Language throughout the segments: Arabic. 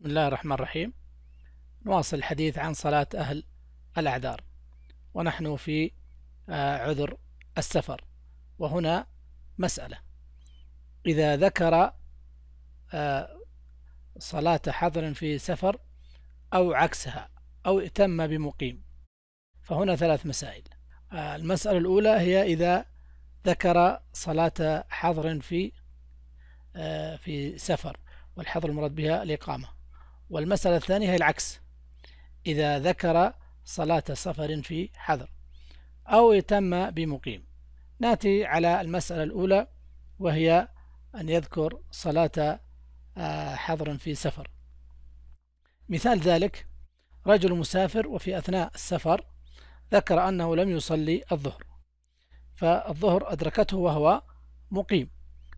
بسم الله الرحمن الرحيم نواصل الحديث عن صلاة أهل الأعذار ونحن في آه، عذر السفر وهنا مسألة إذا ذكر آه، صلاة حضر في سفر أو عكسها أو ائتم بمقيم فهنا ثلاث مسائل آه، المسألة الأولى هي إذا ذكر صلاة حضر في في سفر والحضر المراد بها الإقامة والمسألة الثانية هي العكس إذا ذكر صلاة سفر في حذر أو يتم بمقيم ناتي على المسألة الأولى وهي أن يذكر صلاة آه، حظر في سفر مثال ذلك رجل مسافر وفي أثناء السفر ذكر أنه لم يصلي الظهر فالظهر أدركته وهو مقيم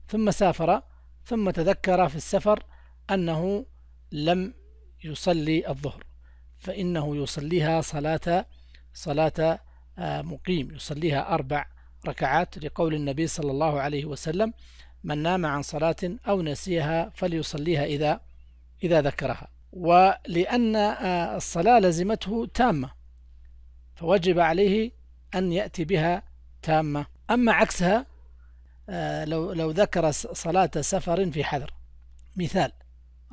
ثم سافر ثم تذكر في السفر أنه لم يصلي الظهر فإنه يصليها صلاة صلاة آه، مقيم يصليها أربع ركعات لقول النبي صلى الله عليه وسلم من نام عن صلاة أو نسيها فليصليها إذا إذا ذكرها ولأن آه، الصلاة لزمته تامة فوجب عليه أن يأتي بها تامة أما عكسها آه، لو لو ذكر صلاة سفر في حذر مثال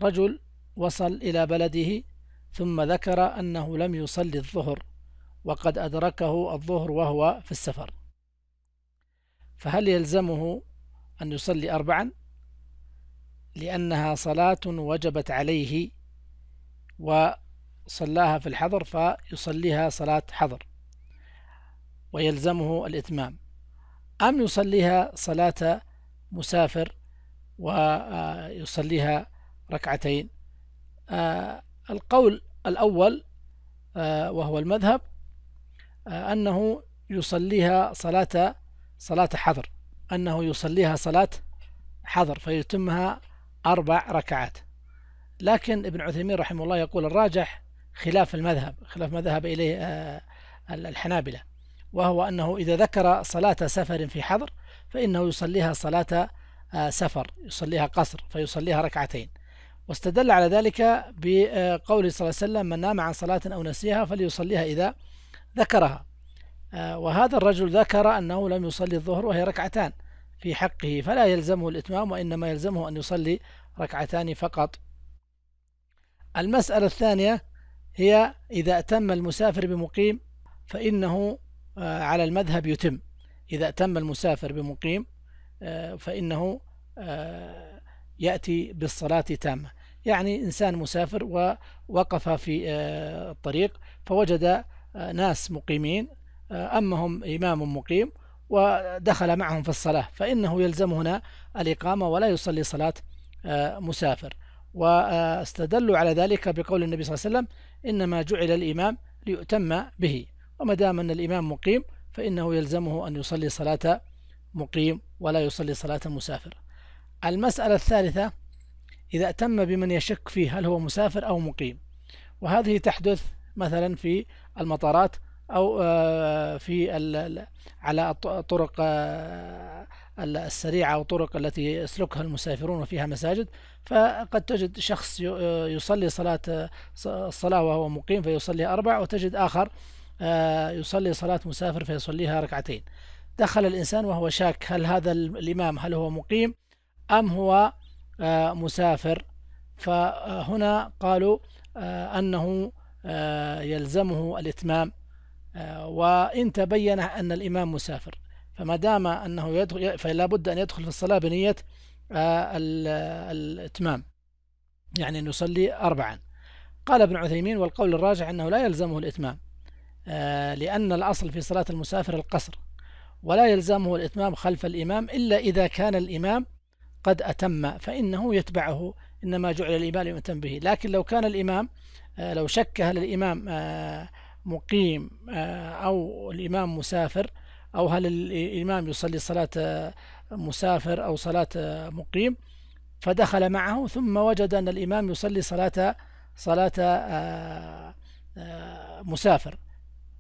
رجل وصل إلى بلده ثم ذكر أنه لم يصلي الظهر وقد أدركه الظهر وهو في السفر فهل يلزمه أن يصلي أربعا؟ لأنها صلاة وجبت عليه وصلاها في الحضر فيصليها صلاة حضر ويلزمه الإتمام أم يصليها صلاة مسافر ويصليها ركعتين آه، القول الأول آه، وهو المذهب آه، أنه يصليها صلاة صلاة حظر أنه يصليها صلاة حظر فيتمها أربع ركعات لكن ابن عثيمين رحمه الله يقول الراجح خلاف المذهب خلاف مذهب إليه الحنابلة وهو أنه إذا ذكر صلاة سفر في حظر فإنه يصليها صلاة سفر يصليها قصر فيصليها ركعتين واستدل على ذلك بقوله صلى الله عليه وسلم من نام عن صلاة أو نسيها فليصليها إذا ذكرها آه، وهذا الرجل ذكر أنه لم يصلي الظهر وهي ركعتان في حقه فلا يلزمه الإتمام وإنما يلزمه أن يصلي ركعتان فقط المسألة الثانية هي إذا أتم المسافر بمقيم فإنه آه، على المذهب يتم إذا أتم المسافر بمقيم آه، فإنه يأتي بالصلاة تامة يعني إنسان مسافر ووقف في آه، الطريق فوجد آه، ناس مقيمين آه، أما هم إمام مقيم ودخل معهم في الصلاة فإنه يلزم هنا الإقامة ولا يصلي صلاة مسافر واستدلوا على ذلك بقول النبي صلى الله عليه وسلم إنما جعل الإمام ليؤتم به وما دام أن الإمام مقيم فإنه يلزمه أن يصلي صلاة مقيم ولا يصلي صلاة مسافر المسألة الثالثة إذا أتم بمن يشك فيه هل هو مسافر أو مقيم وهذه تحدث مثلا في المطارات أو آه، في على الطرق آه، السريعة أو طرق التي يسلكها المسافرون وفيها مساجد فقد تجد شخص آه، يصلي صلاة الصلاة وهو مقيم فيصليها أربع وتجد آخر يصلي صلاة مسافر فيصليها ركعتين دخل الإنسان وهو شاك هل هذا الإمام هل هو مقيم أم هو آه، مسافر فهنا قالوا آه، أنه آه، يلزمه الإتمام وإن تبين أن الإمام مسافر فما دام أنه يدخل فلا بد أن يدخل في الصلاة بنية الإتمام يعني أن يصلي أربعا قال ابن عثيمين والقول الراجح أنه لا يلزمه الإتمام لأن الأصل في صلاة المسافر القصر ولا يلزمه الإتمام خلف الإمام إلا إذا كان الإمام قد أتم فإنه يتبعه إنما جعل الإمام يؤتم به لكن لو كان الإمام آه، لو شك هل الإمام آه، مقيم آه، أو الإمام مسافر أو هل الإمام يصلي صلاة مسافر أو صلاة مقيم فدخل معه ثم وجد أن الإمام يصلي صلاة صلاة مسافر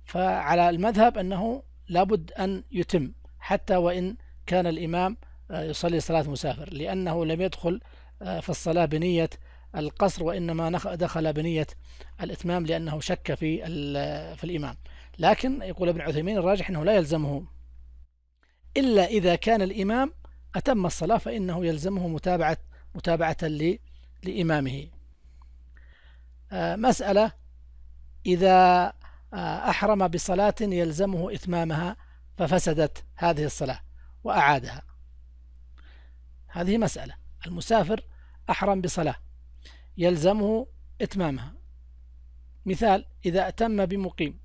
فعلى المذهب أنه لابد أن يتم حتى وإن كان الإمام يصلي صلاة مسافر لأنه لم يدخل آه، في الصلاة بنية القصر وإنما دخل بنية الإتمام لأنه شك في في الإمام لكن يقول ابن عثيمين الراجح أنه لا يلزمه إلا إذا كان الإمام أتم الصلاة فإنه يلزمه متابعة متابعة لإمامه آه، مسألة إذا آه، أحرم بصلاة يلزمه إتمامها ففسدت هذه الصلاة وأعادها هذه مسألة المسافر أحرم بصلاة يلزمه إتمامها مثال إذا أتم بمقيم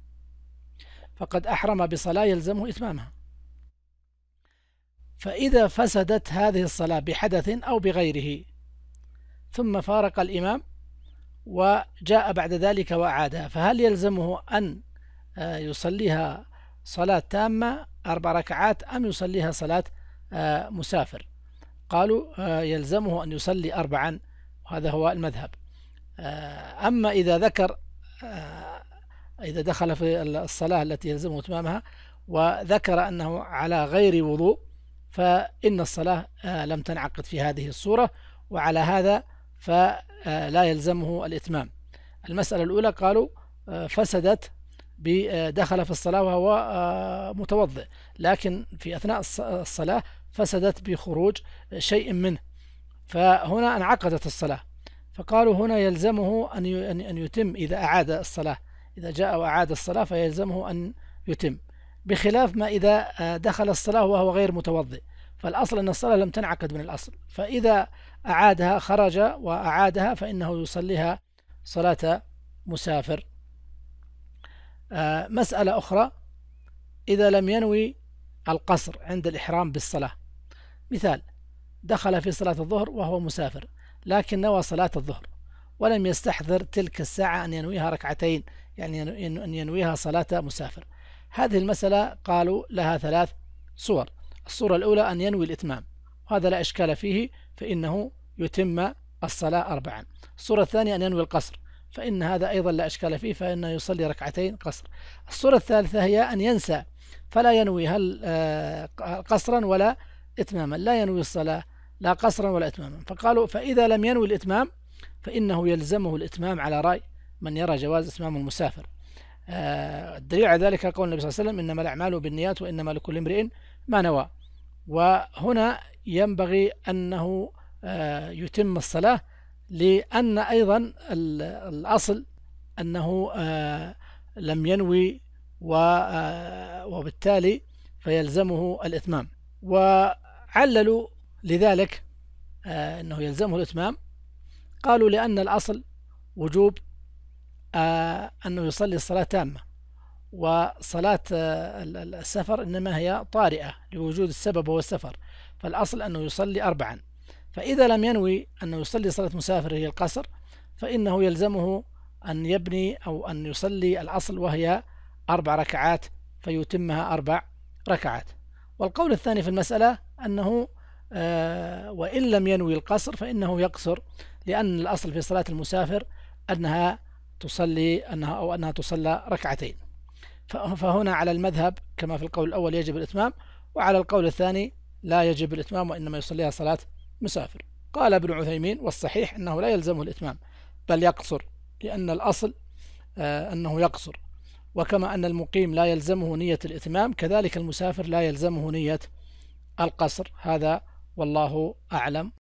فقد أحرم بصلاة يلزمه إتمامها فإذا فسدت هذه الصلاة بحدث أو بغيره ثم فارق الإمام وجاء بعد ذلك وأعادها فهل يلزمه أن آه، يصليها صلاة تامة أربع ركعات أم يصليها صلاة آه، مسافر قالوا آه، يلزمه أن يصلي أربعا وهذا هو المذهب آه، أما إذا ذكر آه، إذا دخل في الصلاة التي يلزمه إتمامها وذكر أنه على غير وضوء فإن الصلاة لم تنعقد في هذه الصورة وعلى هذا فلا يلزمه الإتمام المسألة الأولى قالوا فسدت بدخل في الصلاة وهو متوضئ لكن في أثناء الصلاة فسدت بخروج شيء منه فهنا انعقدت الصلاة فقالوا هنا يلزمه أن أن يتم إذا أعاد الصلاة إذا جاء وأعاد الصلاة فيلزمه أن يتم بخلاف ما إذا آه، دخل الصلاة وهو غير متوضئ فالأصل أن الصلاة لم تنعقد من الأصل فإذا أعادها خرج وأعادها فإنه يصليها صلاة مسافر آه، مسألة أخرى إذا لم ينوي القصر عند الإحرام بالصلاة مثال دخل في صلاة الظهر وهو مسافر لكن نوى صلاة الظهر ولم يستحضر تلك الساعة أن ينويها ركعتين يعني أن ينويها صلاة مسافر هذه المسألة قالوا لها ثلاث صور الصورة الأولى أن ينوي الإتمام وهذا لا إشكال فيه فإنه يتم الصلاة أربعا الصورة الثانية أن ينوي القصر فإن هذا أيضا لا إشكال فيه فإنه يصلي ركعتين قصر الصورة الثالثة هي أن ينسى فلا ينوي هل آه، قصرا ولا إتماما لا ينوي الصلاة لا قصرا ولا إتماما فقالوا فإذا لم ينوي الإتمام فإنه يلزمه الإتمام على رأي من يرى جواز إتمام المسافر آه، الدليل على ذلك قول النبي صلى الله عليه وسلم إنما الأعمال بالنيات وإنما لكل امرئ ما نوى وهنا ينبغي أنه آه، يتم الصلاة لأن أيضا الأصل أنه آه، لم ينوي وبالتالي فيلزمه الإتمام عللوا لذلك آه، أنه يلزمه الإتمام قالوا لأن الأصل وجوب آه، أنه يصلي الصلاة تامة وصلاة آه، السفر إنما هي طارئة لوجود السبب هو السفر فالأصل أنه يصلي أربعا فإذا لم ينوي أنه يصلي صلاة مسافر هي القصر فإنه يلزمه أن يبني أو أن يصلي الأصل وهي أربع ركعات فيتمها أربع ركعات والقول الثاني في المسألة أنه آه، وإن لم ينوي القصر فإنه يقصر لأن الأصل في صلاة المسافر أنها تصلي أنها أو أنها تصلى ركعتين فهنا على المذهب كما في القول الأول يجب الإتمام وعلى القول الثاني لا يجب الإتمام وإنما يصليها صلاة مسافر قال ابن عثيمين والصحيح أنه لا يلزمه الإتمام بل يقصر لأن الأصل آه، أنه يقصر وكما أن المقيم لا يلزمه نية الإتمام كذلك المسافر لا يلزمه نية القصر هذا والله أعلم